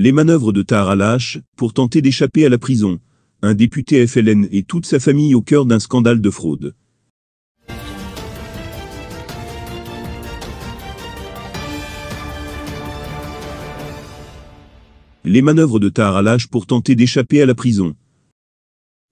Les manœuvres de Tahar pour tenter d'échapper à la prison, un député FLN et toute sa famille au cœur d'un scandale de fraude. Les manœuvres de Tahar pour tenter d'échapper à la prison.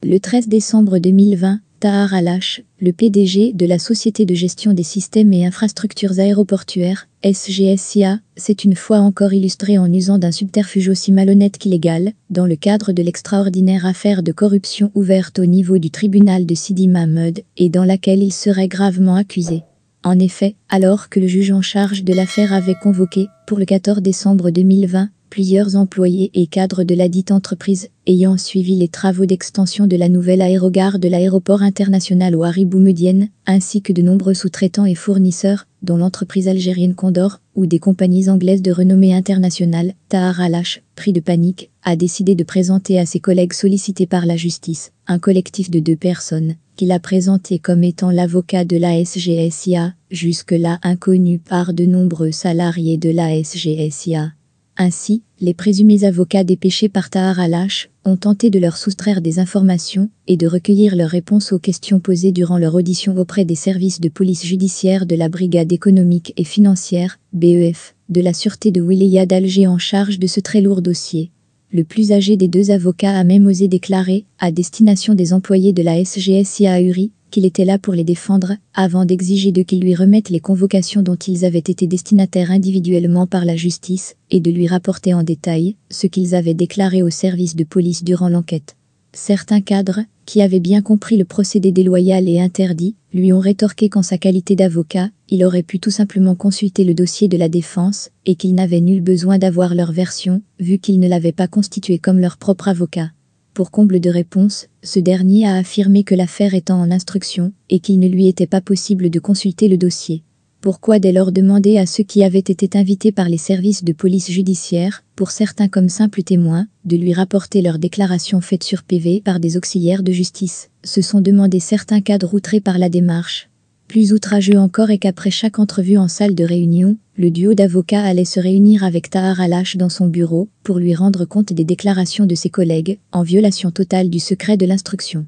Le 13 décembre 2020, Tahar Alash, le PDG de la Société de gestion des systèmes et infrastructures aéroportuaires, SGSIA, s'est une fois encore illustré en usant d'un subterfuge aussi malhonnête qu'illégal, dans le cadre de l'extraordinaire affaire de corruption ouverte au niveau du tribunal de Sidi Mahmoud et dans laquelle il serait gravement accusé. En effet, alors que le juge en charge de l'affaire avait convoqué, pour le 14 décembre 2020, plusieurs employés et cadres de la dite entreprise ayant suivi les travaux d'extension de la nouvelle aérogare de l'aéroport international Ouaribou-Medienne, ainsi que de nombreux sous-traitants et fournisseurs, dont l'entreprise algérienne Condor ou des compagnies anglaises de renommée internationale, Tahar Alash, pris de panique, a décidé de présenter à ses collègues sollicités par la justice un collectif de deux personnes qu'il a présenté comme étant l'avocat de la SGSIA, jusque-là inconnu par de nombreux salariés de la SGSIA. Ainsi, les présumés avocats dépêchés par Tahar al ont tenté de leur soustraire des informations et de recueillir leurs réponses aux questions posées durant leur audition auprès des services de police judiciaire de la Brigade économique et financière, BEF, de la sûreté de Wilaya d'Alger en charge de ce très lourd dossier le plus âgé des deux avocats a même osé déclarer, à destination des employés de la SGSI à Uri, qu'il était là pour les défendre, avant d'exiger de qu'ils lui remettent les convocations dont ils avaient été destinataires individuellement par la justice, et de lui rapporter en détail ce qu'ils avaient déclaré au service de police durant l'enquête. Certains cadres, qui avaient bien compris le procédé déloyal et interdit, lui ont rétorqué qu'en sa qualité d'avocat, il aurait pu tout simplement consulter le dossier de la défense et qu'il n'avait nul besoin d'avoir leur version, vu qu'il ne l'avait pas constitué comme leur propre avocat. Pour comble de réponse, ce dernier a affirmé que l'affaire étant en instruction et qu'il ne lui était pas possible de consulter le dossier. Pourquoi dès lors demander à ceux qui avaient été invités par les services de police judiciaire, pour certains comme simples témoins, de lui rapporter leurs déclarations faites sur PV par des auxiliaires de justice Se sont demandés certains cadres outrés par la démarche, plus outrageux encore est qu'après chaque entrevue en salle de réunion, le duo d'avocats allait se réunir avec Tahar Alash dans son bureau pour lui rendre compte des déclarations de ses collègues, en violation totale du secret de l'instruction.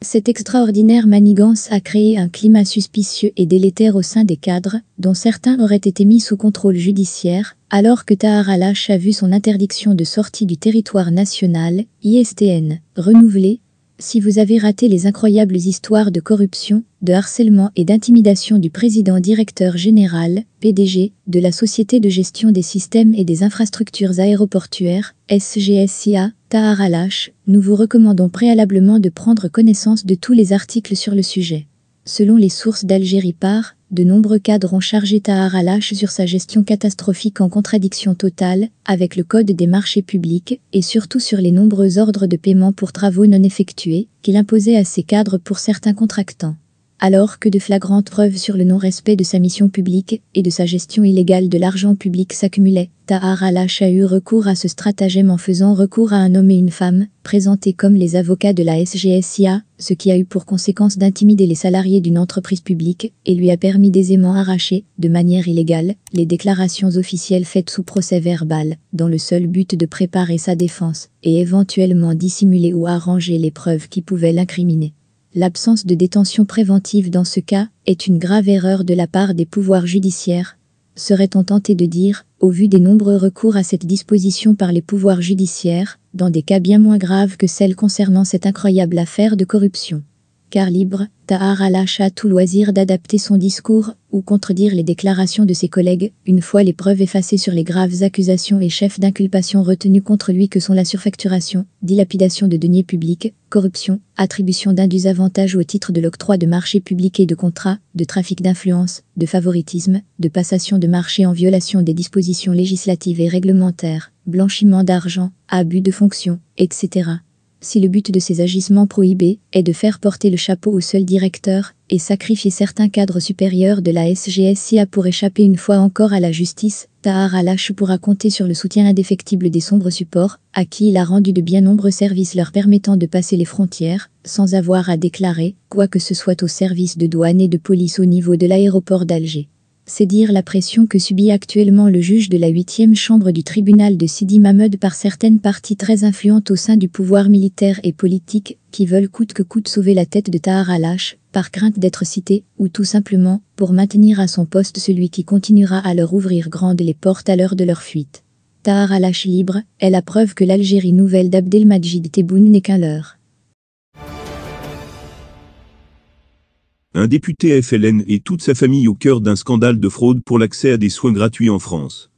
Cette extraordinaire manigance a créé un climat suspicieux et délétère au sein des cadres, dont certains auraient été mis sous contrôle judiciaire, alors que Tahar Alash a vu son interdiction de sortie du territoire national, ISTN, renouvelée, si vous avez raté les incroyables histoires de corruption, de harcèlement et d'intimidation du président directeur général, PDG, de la Société de gestion des systèmes et des infrastructures aéroportuaires, SGSIA, Tahar Alash, nous vous recommandons préalablement de prendre connaissance de tous les articles sur le sujet. Selon les sources d'Algérie Par, de nombreux cadres ont chargé Tahar Alash sur sa gestion catastrophique en contradiction totale avec le Code des marchés publics et surtout sur les nombreux ordres de paiement pour travaux non effectués qu'il imposait à ses cadres pour certains contractants alors que de flagrantes preuves sur le non-respect de sa mission publique et de sa gestion illégale de l'argent public s'accumulaient. Tahar al a eu recours à ce stratagème en faisant recours à un homme et une femme, présentés comme les avocats de la SGSIA, ce qui a eu pour conséquence d'intimider les salariés d'une entreprise publique et lui a permis d'aisément arracher, de manière illégale, les déclarations officielles faites sous procès verbal, dans le seul but de préparer sa défense et éventuellement dissimuler ou arranger les preuves qui pouvaient l'incriminer l'absence de détention préventive dans ce cas est une grave erreur de la part des pouvoirs judiciaires, serait-on tenté de dire, au vu des nombreux recours à cette disposition par les pouvoirs judiciaires, dans des cas bien moins graves que celles concernant cette incroyable affaire de corruption car libre, Tahar lâche à tout loisir d'adapter son discours ou contredire les déclarations de ses collègues, une fois les preuves effacées sur les graves accusations et chefs d'inculpation retenus contre lui que sont la surfacturation, dilapidation de deniers publics, corruption, attribution d'indus avantages au titre de l'octroi de marchés publics et de contrats, de trafic d'influence, de favoritisme, de passation de marché en violation des dispositions législatives et réglementaires, blanchiment d'argent, abus de fonction, etc si le but de ces agissements prohibés est de faire porter le chapeau au seul directeur et sacrifier certains cadres supérieurs de la SGSIA pour échapper une fois encore à la justice, Tahar Alash pourra compter sur le soutien indéfectible des sombres supports, à qui il a rendu de bien nombreux services leur permettant de passer les frontières, sans avoir à déclarer quoi que ce soit au service de douane et de police au niveau de l'aéroport d'Alger c'est dire la pression que subit actuellement le juge de la 8 chambre du tribunal de Sidi Mahmoud par certaines parties très influentes au sein du pouvoir militaire et politique qui veulent coûte que coûte sauver la tête de Tahar al par crainte d'être cité ou tout simplement pour maintenir à son poste celui qui continuera à leur ouvrir grandes les portes à l'heure de leur fuite. Tahar al libre est la preuve que l'Algérie nouvelle d'Abdelmajid Tebboune n'est qu'un leurre. un député FLN et toute sa famille au cœur d'un scandale de fraude pour l'accès à des soins gratuits en France.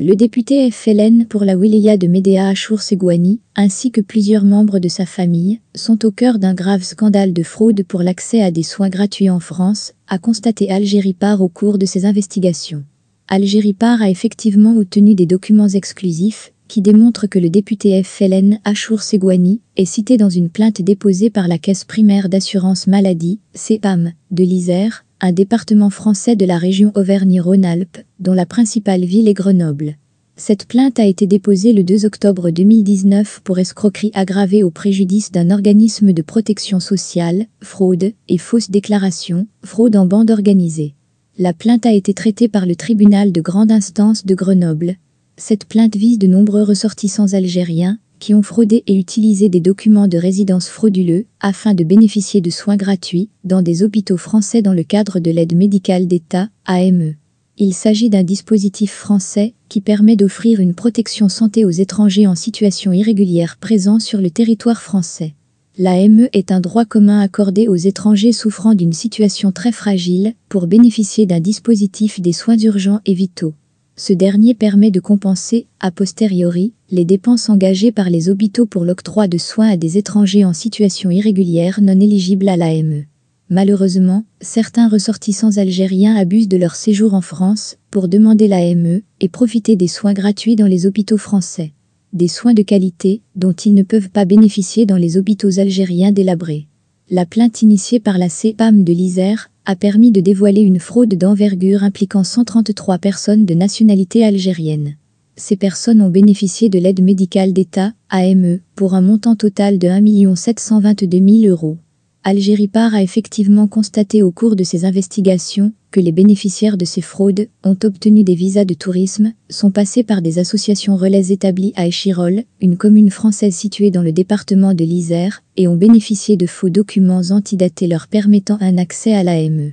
Le député FLN pour la wilaya de Médéa Achour Segouani, ainsi que plusieurs membres de sa famille, sont au cœur d'un grave scandale de fraude pour l'accès à des soins gratuits en France, a constaté Algérie Part au cours de ses investigations. Algérie Part a effectivement obtenu des documents exclusifs, qui démontre que le député FLN Achour Segouani est cité dans une plainte déposée par la Caisse primaire d'assurance maladie, CPAM, de l'Isère, un département français de la région Auvergne-Rhône-Alpes, dont la principale ville est Grenoble. Cette plainte a été déposée le 2 octobre 2019 pour escroquerie aggravée au préjudice d'un organisme de protection sociale, fraude et fausse déclaration, fraude en bande organisée. La plainte a été traitée par le tribunal de grande instance de Grenoble, cette plainte vise de nombreux ressortissants algériens qui ont fraudé et utilisé des documents de résidence frauduleux afin de bénéficier de soins gratuits dans des hôpitaux français dans le cadre de l'aide médicale d'État, AME. Il s'agit d'un dispositif français qui permet d'offrir une protection santé aux étrangers en situation irrégulière présents sur le territoire français. L'AME est un droit commun accordé aux étrangers souffrant d'une situation très fragile pour bénéficier d'un dispositif des soins urgents et vitaux. Ce dernier permet de compenser, a posteriori, les dépenses engagées par les hôpitaux pour l'octroi de soins à des étrangers en situation irrégulière non éligibles à l'AME. Malheureusement, certains ressortissants algériens abusent de leur séjour en France pour demander l'AME et profiter des soins gratuits dans les hôpitaux français. Des soins de qualité dont ils ne peuvent pas bénéficier dans les hôpitaux algériens délabrés. La plainte initiée par la CEPAM de l'Isère a permis de dévoiler une fraude d'envergure impliquant 133 personnes de nationalité algérienne. Ces personnes ont bénéficié de l'aide médicale d'État, AME, pour un montant total de 1 722 000 euros. Algérie part a effectivement constaté au cours de ses investigations que les bénéficiaires de ces fraudes ont obtenu des visas de tourisme, sont passés par des associations relais établies à Échirol, une commune française située dans le département de l'Isère, et ont bénéficié de faux documents antidatés leur permettant un accès à l'AME.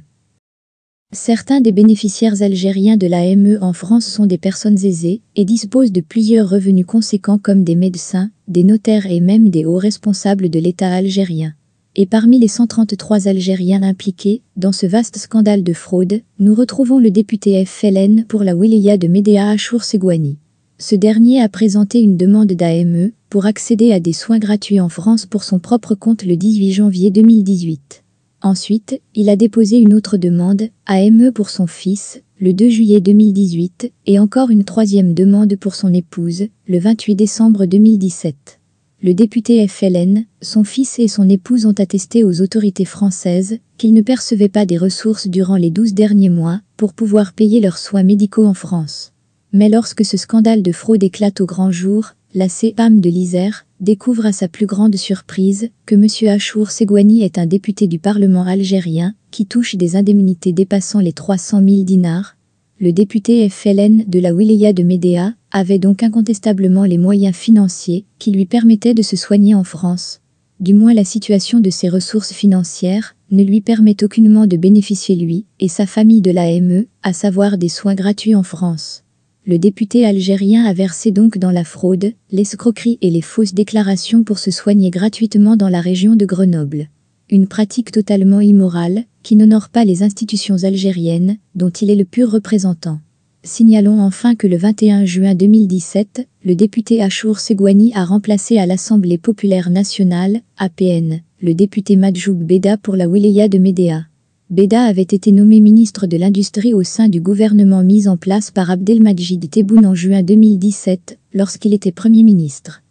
Certains des bénéficiaires algériens de l'AME en France sont des personnes aisées et disposent de plusieurs revenus conséquents comme des médecins, des notaires et même des hauts responsables de l'État algérien et parmi les 133 Algériens impliqués dans ce vaste scandale de fraude, nous retrouvons le député FLN pour la wilaya de Médéa Achour segouani Ce dernier a présenté une demande d'AME pour accéder à des soins gratuits en France pour son propre compte le 18 janvier 2018. Ensuite, il a déposé une autre demande, AME pour son fils, le 2 juillet 2018, et encore une troisième demande pour son épouse, le 28 décembre 2017 le député FLN, son fils et son épouse ont attesté aux autorités françaises qu'ils ne percevaient pas des ressources durant les 12 derniers mois pour pouvoir payer leurs soins médicaux en France. Mais lorsque ce scandale de fraude éclate au grand jour, la CEPAM de l'Isère découvre à sa plus grande surprise que M. Achour Segouani est un député du Parlement algérien qui touche des indemnités dépassant les 300 000 dinars, le député FLN de la Wilaya de Médéa avait donc incontestablement les moyens financiers qui lui permettaient de se soigner en France. Du moins la situation de ses ressources financières ne lui permet aucunement de bénéficier lui et sa famille de l'AME, à savoir des soins gratuits en France. Le député algérien a versé donc dans la fraude, l'escroquerie et les fausses déclarations pour se soigner gratuitement dans la région de Grenoble une pratique totalement immorale, qui n'honore pas les institutions algériennes, dont il est le pur représentant. Signalons enfin que le 21 juin 2017, le député Achour Segouani a remplacé à l'Assemblée populaire nationale, APN, le député Madjoub Beda pour la wilaya de Médéa. Beda avait été nommé ministre de l'Industrie au sein du gouvernement mis en place par Abdelmajid Tebboune en juin 2017, lorsqu'il était Premier ministre.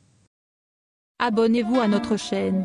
Abonnez-vous à notre chaîne.